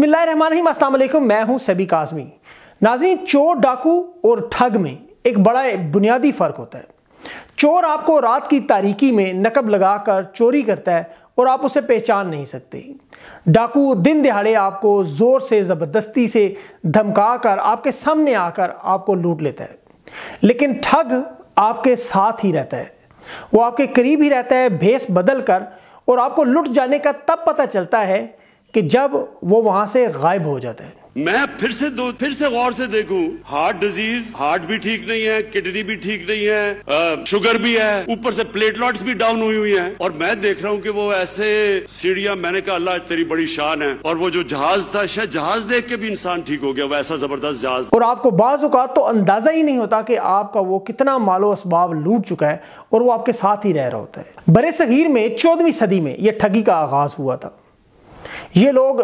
बसमिलीम मैं हूं सभी काजमी नाजी चोर डाकू और ठग में एक बड़ा बुनियादी फ़र्क होता है चोर आपको रात की तारीकी में नकब लगाकर चोरी करता है और आप उसे पहचान नहीं सकते डाकू दिन दिहाड़े आपको ज़ोर से ज़बरदस्ती से धमका कर आपके सामने आकर आपको लूट लेता है लेकिन ठग आपके साथ ही रहता है वो आपके करीब ही रहता है भेस बदल कर और आपको लुट जाने का तब पता चलता है कि जब वो वहां से गायब हो जाते हैं मैं फिर से दो फिर से गौर से देखूं हार्ट डिजीज हार्ट भी ठीक नहीं है किडनी भी ठीक नहीं है आ, शुगर भी है ऊपर से प्लेटलेट्स भी डाउन हुई हुई हैं और मैं देख रहा हूं कि वो ऐसे सीढ़ियां मैंने कहा अल्लाह तेरी बड़ी शान है और वो जो जहाज था शायद जहाज देख के भी इंसान ठीक हो गया वो ऐसा जबरदस्त जहाज और आपको बाजात तो अंदाजा ही नहीं होता कि आपका वो कितना मालो इसबाब लूट चुका है और वो आपके साथ ही रह रहा होता है बरे सगीर में चौदहवीं सदी में यह ठगी का आगाज हुआ था ये लोग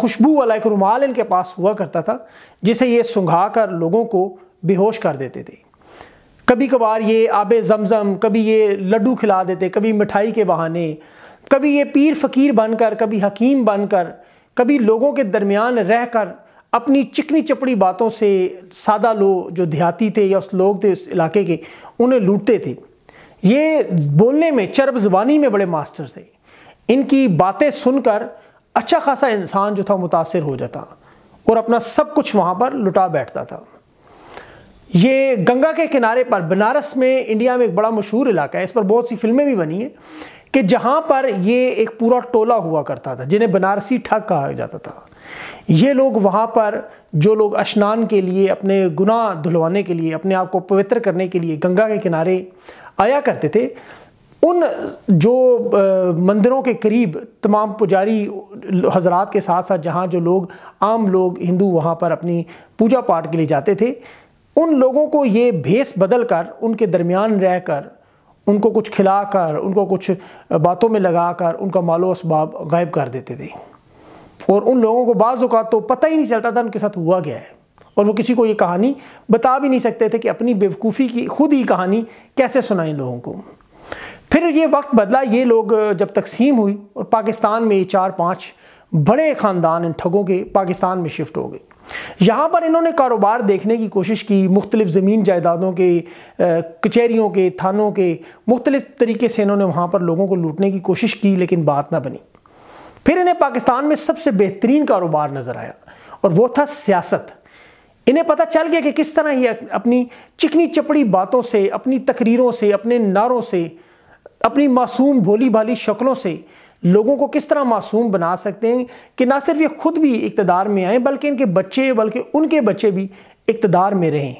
खुशबू वाला एक रुमाल इनके पास हुआ करता था जिसे ये सुंघा कर लोगों को बेहोश कर देते थे कभी कभार ये आब जमज़म कभी ये लड्डू खिला देते कभी मिठाई के बहाने कभी ये पीर फ़कीर बनकर कभी हकीम बनकर कभी लोगों के दरमियान रह कर अपनी चिकनी चपड़ी बातों से सादा लोग जो देहाती थे या उस लोग थे उस इलाके के उन्हें लूटते थे ये बोलने में चर्ब जबानी में बड़े मास्टर थे इनकी बातें सुनकर अच्छा खासा इंसान जो था मुतासर हो जाता और अपना सब कुछ वहाँ पर लुटा बैठता था ये गंगा के किनारे पर बनारस में इंडिया में एक बड़ा मशहूर इलाका है इस पर बहुत सी फिल्में भी बनी हैं कि जहाँ पर ये एक पूरा टोला हुआ करता था जिन्हें बनारसी ठग कहा जाता था ये लोग वहाँ पर जो लोग स्नान के लिए अपने गुनाह धुलवाने के लिए अपने आप को पवित्र करने के लिए गंगा के किनारे आया करते थे उन जो मंदिरों के करीब तमाम पुजारी हजरात के साथ साथ जहाँ जो लोग आम लोग हिंदू वहाँ पर अपनी पूजा पाठ के लिए जाते थे उन लोगों को ये भेस बदल कर उनके दरमियान रह कर उनको कुछ खिला कर उनको कुछ बातों में लगा कर उनका मालो इसबाब गायब कर देते थे और उन लोगों को बाज़ तो पता ही नहीं चलता था उनके साथ हुआ गया है और वो किसी को ये कहानी बता भी नहीं सकते थे कि अपनी बेवकूफ़ी की खुद ही कहानी कैसे सुनाएं लोगों को फिर ये वक्त बदला ये लोग जब तकसीम हुई और पाकिस्तान में ये चार पाँच बड़े ख़ानदान इन ठगों के पाकिस्तान में शिफ्ट हो गए यहाँ पर इन्होंने कारोबार देखने की कोशिश की मुख्तलिफ ज़मीन जायदादों के कचहरीों के थानों के मुख्तलिफ तरीके से इन्होंने वहाँ पर लोगों को लूटने की कोशिश की लेकिन बात ना बनी फिर इन्हें पाकिस्तान में सबसे बेहतरीन कारोबार नज़र आया और वो था सियासत इन्हें पता चल गया कि किस तरह ये अपनी चिकनी चपड़ी बातों से अपनी तकरीरों से अपने नारों से अपनी मासूम भोली भाली शक्लों से लोगों को किस तरह मासूम बना सकते हैं कि ना सिर्फ ये खुद भी इकतदार में आएँ बल्कि इनके बच्चे बल्कि उनके बच्चे भी इकतदार में रहें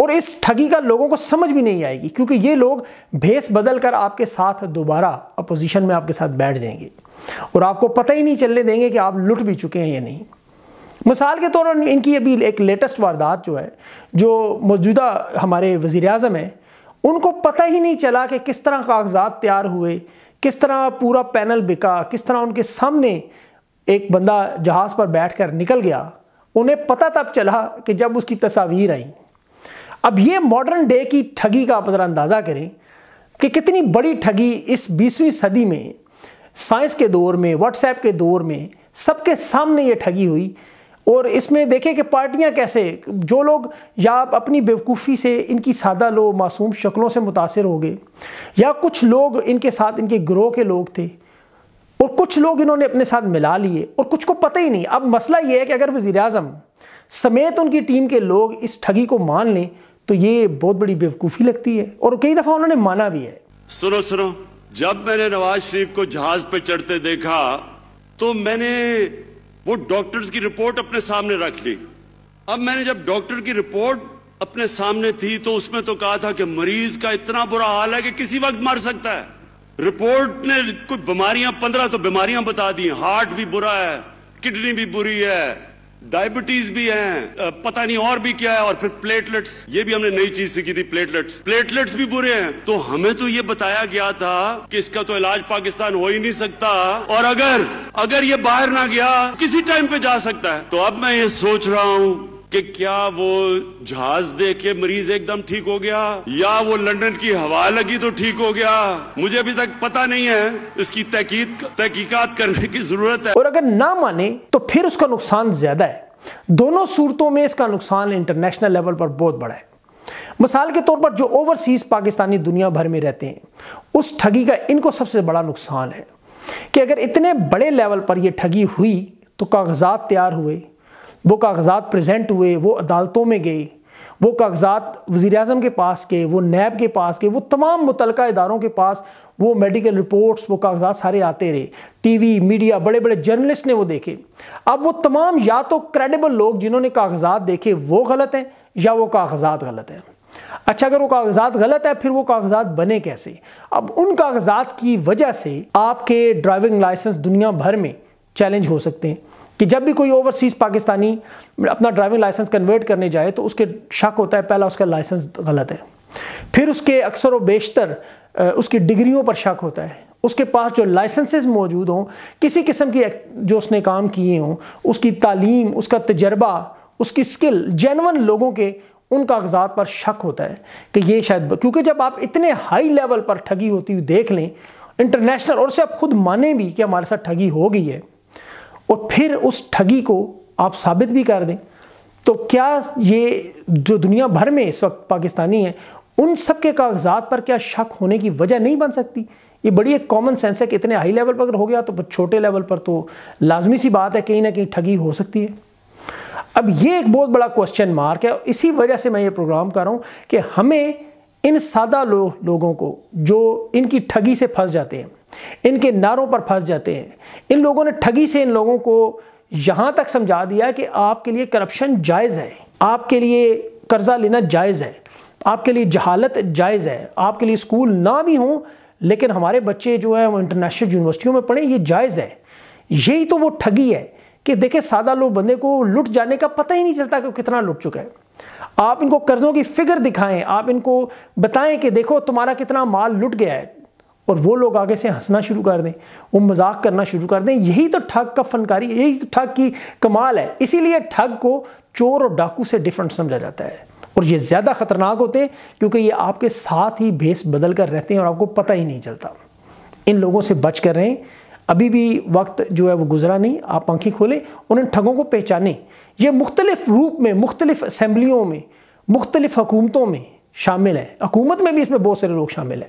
और इस ठगी का लोगों को समझ भी नहीं आएगी क्योंकि ये लोग भेस बदल कर आपके साथ दोबारा अपोजिशन में आपके साथ बैठ जाएंगे और आपको पता ही नहीं चलने देंगे कि आप लुट भी चुके हैं या नहीं मिसाल के तौर पर इनकी अभी एक लेटेस्ट वारदात जो है जो मौजूदा हमारे वजीर अजम हैं उनको पता ही नहीं चला कि किस तरह कागजात तैयार हुए किस तरह पूरा पैनल बिका किस तरह उनके सामने एक बंदा जहाज़ पर बैठ कर निकल गया उन्हें पता तब चला कि जब उसकी तस्वीर आई अब ये मॉडर्न डे की ठगी का आप ज़रा अंदाज़ा करें कि कितनी बड़ी ठगी इस बीसवीं सदी में साइंस के दौर में व्हाट्सएप के दौर में सबके सामने ये ठगी हुई और इसमें देखें कि पार्टियां कैसे जो लोग या अपनी बेवकूफ़ी से इनकी सादा लो मासूम शक्लों से मुतासर हो गए या कुछ लोग इनके साथ इनके ग्रोह के लोग थे और कुछ लोग इन्होंने अपने साथ मिला लिए और कुछ को पता ही नहीं अब मसला ये है कि अगर वज़ी अजम समेत उनकी टीम के लोग इस ठगी को मान लें तो ये बहुत बड़ी बेवकूफ़ी लगती है और कई दफ़ा उन्होंने माना भी है सुनो सुनो जब मैंने नवाज शरीफ को जहाज पे चढ़ते देखा तो मैंने वो डॉक्टर्स की रिपोर्ट अपने सामने रख ली अब मैंने जब डॉक्टर की रिपोर्ट अपने सामने थी तो उसमें तो कहा था कि मरीज का इतना बुरा हाल है कि किसी वक्त मर सकता है रिपोर्ट ने कुछ बीमारियां पंद्रह तो बीमारियां बता दी हार्ट भी बुरा है किडनी भी बुरी है डायबिटीज भी है पता नहीं और भी क्या है और फिर प्लेटलेट्स ये भी हमने नई चीज सीखी थी प्लेटलेट्स प्लेटलेट्स भी बुरे हैं तो हमें तो ये बताया गया था कि इसका तो इलाज पाकिस्तान हो ही नहीं सकता और अगर अगर ये बाहर ना गया किसी टाइम पे जा सकता है तो अब मैं ये सोच रहा हूँ कि क्या वो जहाज दे के मरीज एकदम ठीक हो गया या वो लंदन की हवा लगी तो ठीक हो गया मुझे अभी तक पता नहीं है इसकी तहकी तहकीक़त करने की जरूरत है और अगर ना माने तो फिर उसका नुकसान ज्यादा है दोनों सूरतों में इसका नुकसान इंटरनेशनल लेवल पर बहुत बड़ा है मिसाल के तौर पर जो ओवरसीज पाकिस्तानी दुनिया भर में रहते हैं उस ठगी का इनको सबसे बड़ा नुकसान है कि अगर इतने बड़े लेवल पर यह ठगी हुई तो कागजात तैयार हुए वो कागज़ात प्रेजेंट हुए वो अदालतों में गए वो कागजात वज़ी अजम के पास गए वो नैब के पास गए वो तमाम मुतल इदारों के पास वो मेडिकल रिपोर्ट्स वो कागजात सारे आते रहे टी वी मीडिया बड़े बड़े जर्नलिस्ट ने वो देखे अब वो तमाम या तो क्रेडिबल लोग जिन्होंने कागजात देखे वो गलत हैं या वो कागजात गलत हैं अच्छा अगर वो कागजात गलत है फिर वो कागजात बने कैसे अब उन कागजात की वजह से आपके ड्राइविंग लाइसेंस दुनिया भर में चैलेंज हो सकते हैं कि जब भी कोई ओवरसीज़ पाकिस्तानी अपना ड्राइविंग लाइसेंस कन्वर्ट करने जाए तो उसके शक होता है पहला उसका लाइसेंस गलत है फिर उसके अक्सर व बेशतर उसकी डिग्रियों पर शक होता है उसके पास जो लाइसेंसेस मौजूद हों किसी किस्म की जो उसने काम किए हों उसकी तालीम उसका तजर्बा उसकी स्किल जेनवन लोगों के उन कागजात पर शक होता है कि ये शायद क्योंकि जब आप इतने हाई लेवल पर ठगी होती हुई देख लें इंटरनेशनल और से आप खुद माने भी कि हमारे साथ ठगी हो गई है और फिर उस ठगी को आप साबित भी कर दें तो क्या ये जो दुनिया भर में इस वक्त पाकिस्तानी हैं उन सब के कागजात पर क्या शक होने की वजह नहीं बन सकती ये बड़ी एक कॉमन सेंस है कि इतने हाई लेवल पर अगर हो गया तो छोटे लेवल पर तो लाजमी सी बात है कहीं ना कहीं ठगी हो सकती है अब ये एक बहुत बड़ा क्वेश्चन मार्क है इसी वजह से मैं ये प्रोग्राम कर रहा हूँ कि हमें इन सादा लो, लोगों को जो इनकी ठगी से फंस जाते हैं इनके नारों पर फंस जाते हैं इन लोगों ने ठगी से इन लोगों को यहाँ तक समझा दिया कि आपके लिए करप्शन जायज़ है आपके लिए कर्ज़ा लेना जायज़ है आपके लिए जहालत जायज़ है आपके लिए स्कूल ना भी हों लेकिन हमारे बच्चे जो हैं वो इंटरनेशनल यूनिवर्सिटियों में पढ़ें ये जायज़ है यही तो वो ठगी है कि देखे सादा लोग बंदे को लुट जाने का पता ही नहीं चलता कि कितना लुट चुका है आप इनको कर्ज़ों की फिगर दिखाएं आप इनको बताएं कि देखो तुम्हारा कितना माल लुट गया है और वो लोग आगे से हंसना शुरू कर दें वो मजाक करना शुरू कर दें यही तो ठग का फनकारी यही तो ठग की कमाल है इसीलिए ठग को चोर और डाकू से डिफरेंट समझा जाता है और ये ज़्यादा ख़तरनाक होते हैं क्योंकि ये आपके साथ ही भेस बदल कर रहते हैं और आपको पता ही नहीं चलता इन लोगों से बच कर रहें अभी भी वक्त जो है वो गुजरा नहीं आप आंखें खोलें और इन ठगों को पहचानें ये मुख्तलिफ रूप में मुख्तलिफ असम्बलियों में मुख्तलिफ हुकूमतों में शामिल है हकूमत में भी इसमें बहुत सारे लोग शामिल हैं